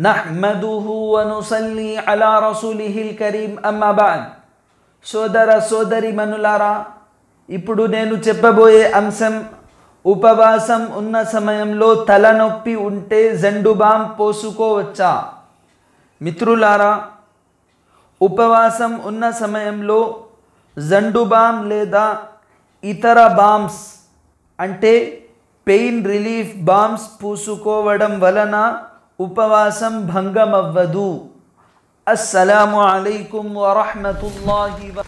ونصلي على رسوله الكريم కరీం بعد సోదర సోదరి మనులారా ఇప్పుడు నేను చెప్పబోయే అంశం ఉపవాసం ఉన్న సమయంలో తలనొప్పి ఉంటే జండుబాం పోసుకోవచ్చా మిత్రులారా ఉపవాసం ఉన్న సమయంలో జండుబాం లేదా ఇతర బాంబ్స్ అంటే పెయిన్ రిలీఫ్ బాంబ్స్ పూసుకోవడం వలన ఉపవాసం భంగమవ్వదు అస్సలం అయికం వరహమతుల్లాహి